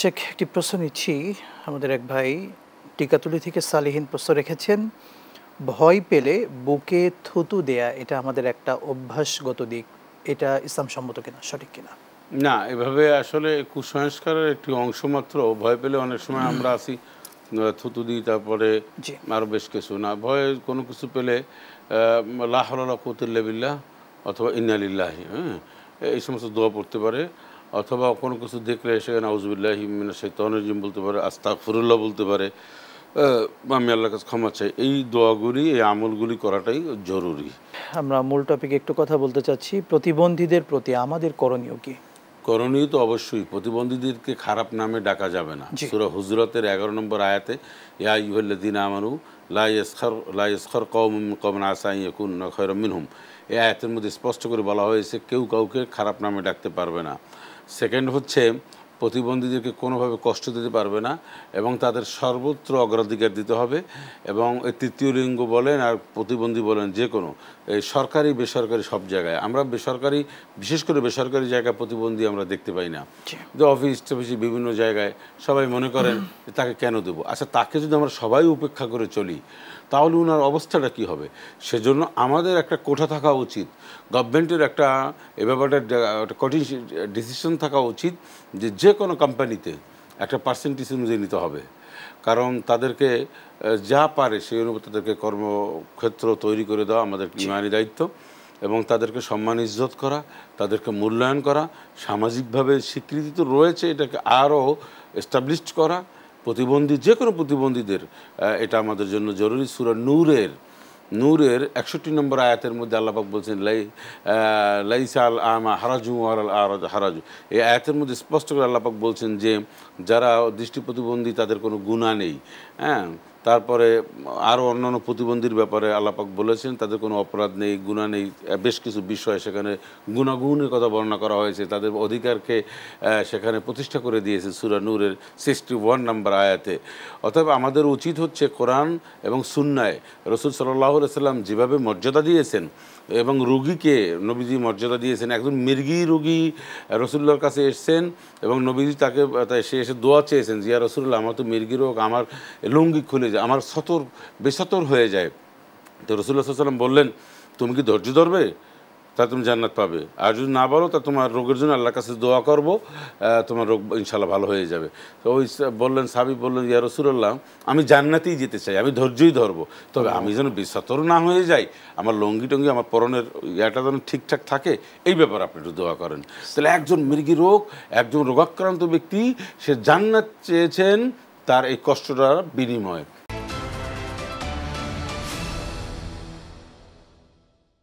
শেখ একটি প্রশ্ন নিচ্ছি আমাদের এক ভাই টিকাতুলি থেকে সালিহীন প্রশ্ন রেখেছেন ভয় পেলে বুকে থুতু দেয়া এটা আমাদের একটা অভ্যাসগত দিক এটা ইসলাম সম্মত কিনা সঠিক কিনা না এভাবে আসলে কুসংস্কারের একটি অংশ মাত্র ভয় পেলে অনেক সময় আমরা আসি থুতু দিই তারপরে আরও বেশ কিছু না ভয় কোনো কিছু পেলে লাহ কুতুল্লাবিল্লাহ অথবা ইনালিল্লাহি হ্যাঁ এই সমস্ত দোয়া পড়তে পারে অথবা কোনো কিছু দেখলে সেখানে আউজবুল্লাহ মিনা শৈতানজিম বলতে পারে আস্তা ফুরুল্লাহ বলতে পারে আমি আল্লাহ কাছে ক্ষমা চাই এই দোয়াগুলি এই আমলগুলি করাটাই জরুরি আমরা মূল টপিকে একটু কথা বলতে চাচ্ছি প্রতিবন্ধীদের প্রতি আমাদের করণীয় কি করণীয় তো অবশ্যই প্রতিবন্ধীদেরকে খারাপ নামে ডাকা যাবে না সুরা হুজরতের এগারো নম্বর আয়াতে ইয়া ইহল্লাদিন আমানু লাই লাইসখর কম কমন আসাই ইয়কুন হুম এই আয়াতের মধ্যে স্পষ্ট করে বলা হয়েছে কেউ কাউকে খারাপ নামে ডাকতে পারবে না সেকেন্ড হচ্ছে প্রতিবন্ধীদেরকে কোনোভাবে কষ্ট দিতে পারবে না এবং তাদের সর্বত্র অগ্রাধিকার দিতে হবে এবং তৃতীয় লিঙ্গ বলেন আর প্রতিবন্ধী বলেন যে কোনো সরকারি বেসরকারি সব জায়গায় আমরা বেসরকারি বিশেষ করে বেসরকারি জায়গায় প্রতিবন্ধী আমরা দেখতে পাই না যে অফিস টফিসে বিভিন্ন জায়গায় সবাই মনে করেন তাকে কেন দেবো আচ্ছা তাকে যদি আমরা সবাই উপেক্ষা করে চলি তাহলে ওনার অবস্থাটা কি হবে সেজন্য আমাদের একটা কোঠা থাকা উচিত গভর্নমেন্টের একটা এ ব্যাপারটা কঠিন ডিসিশন থাকা উচিত যে যে কোনো কোম্পানিতে একটা পার্সেন্টেজ অনুযায়ী নিতে হবে কারণ তাদেরকে যা পারে সেই অনুযায়ী তাদেরকে কর্মক্ষেত্র তৈরি করে দেওয়া আমাদের ইমানি দায়িত্ব এবং তাদেরকে সম্মান ইজ্জত করা তাদেরকে মূল্যায়ন করা সামাজিকভাবে স্বীকৃতি তো রয়েছে এটাকে আরও এস্টাবলিশড করা প্রতিবন্ধী যে কোনো প্রতিবন্ধীদের এটা আমাদের জন্য জরুরি সুরা নূরের নূরের একষট্টি নম্বর আয়াতের মধ্যে আল্লাপাক বলছেন লাই লাইসাল আমা হারাজু আর আরাজ হারাজু এই আয়াতের মধ্যে স্পষ্ট করে আল্লাপাক বলছেন যে যারা দৃষ্টি প্রতিবন্ধী তাদের কোনো গুণা নেই হ্যাঁ তারপরে আরও অন্যান্য প্রতিবন্ধীর ব্যাপারে আল্লাপাক বলেছেন তাদের কোনো অপরাধ নেই গুণা নেই বেশ কিছু বিষয় সেখানে গুণাগুণের কথা বর্ণনা করা হয়েছে তাদের অধিকারকে সেখানে প্রতিষ্ঠা করে দিয়েছেন সুরা নূরের সিক্সটি ওয়ান নাম্বার আয়াতে অতএব আমাদের উচিত হচ্ছে কোরআন এবং সুন্নায় রসুল সাল্লাহ সাল্লাম যেভাবে মর্যাদা দিয়েছেন এবং রোগীকে নবীজি মর্যাদা দিয়েছেন একজন মির্গি রোগী রসুল্লার কাছে এসছেন এবং নবীজি তাকে সে এসে দোয়া চেয়েছেন জিয়া রসুল্লাহ আমার তো মির্গি রোগ আমার লুঙ্গি খুলে যায় আমার সতর বেসতর হয়ে যায় তো রসুল্লাহ সাল্লাম বললেন তুমি কি ধৈর্য ধরবে তা তুমি জান্নাত পাবে আর যদি না বলো তা তোমার রোগের জন্য আল্লাহর কাছে দোয়া করব তোমার রোগ ইনশাল্লাহ ভালো হয়ে যাবে তো ওই বললেন সাবি বললেন ইয়া রসুল্লাহ আমি জান্নাতেই যেতে চাই আমি ধৈর্যই ধরবো তবে আমি যেন বিশ্বাতর না হয়ে যাই আমার লঙ্গি টঙ্গি আমার পরনের ইয়াটা যেন ঠিকঠাক থাকে এই ব্যাপারে আপনি একটু দোয়া করেন তাহলে একজন মৃগী রোগ একজন রোগাক্রান্ত ব্যক্তি সে জান্নাত চেয়েছেন তার এই কষ্টটার বিনিময়ে